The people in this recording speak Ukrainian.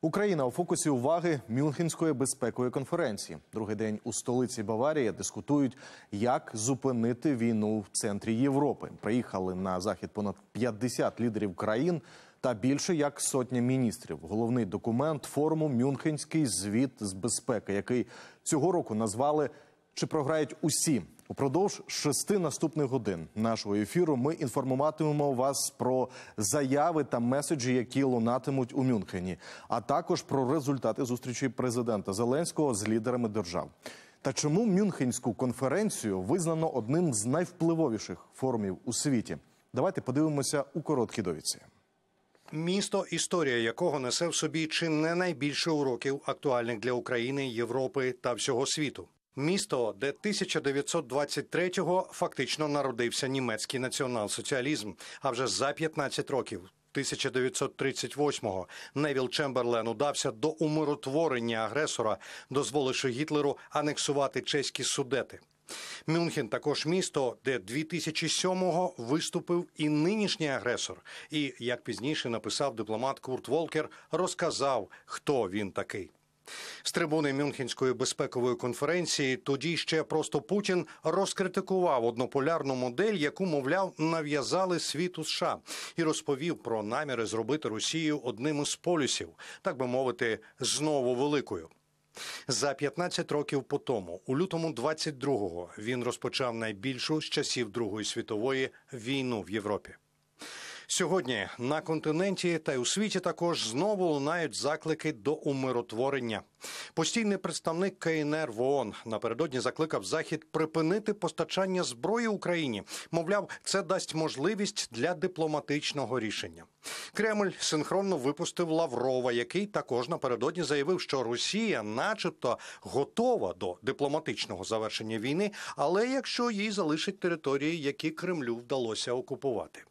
Україна у фокусі уваги Мюнхенської безпекової конференції. Другий день у столиці Баварії дискутують, як зупинити війну в центрі Європи. Приїхали на захід понад 50 лідерів країн та більше як сотня міністрів. Головний документ форуму Мюнхенський звіт з безпеки, який цього року назвали чи програють усі. Упродовж шести наступних годин нашого ефіру ми інформуватимемо вас про заяви та меседжі, які лунатимуть у Мюнхені, а також про результати зустрічі президента Зеленського з лідерами держав. Та чому Мюнхенську конференцію визнано одним з найвпливовіших форумів у світі? Давайте подивимося у короткій довідці. Місто, історія якого несе в собі чи не найбільше уроків актуальних для України, Європи та всього світу місто, де 1923-го фактично народився німецький націонал-соціалізм. А вже за 15 років. 1938-го Невіл Чемберлен удався до умиротворення агресора, дозволивши Гітлеру анексувати чеські судети. Мюнхен також місто, де 2007-го виступив і нинішній агресор. І як пізніше написав дипломат Курт Волкер, розказав, хто він такий. З трибуни Мюнхенської безпекової конференції тоді ще просто Путін розкритикував однополярну модель, яку мовляв нав'язали світу США, і розповів про наміри зробити Росію одним із полюсів, так би мовити, знову великою. За 15 років по тому, у лютому 22-го, він розпочав найбільшу з часів Другої світової війну в Європі. Сьогодні на континенті та й у світі також знову лунають заклики до умиротворення. Постійний представник КНР в ООН напередодні закликав Захід припинити постачання зброї Україні. Мовляв, це дасть можливість для дипломатичного рішення. Кремль синхронно випустив Лаврова, який також напередодні заявив, що Росія, начебто, готова до дипломатичного завершення війни, але якщо їй залишить території, які Кремлю вдалося окупувати.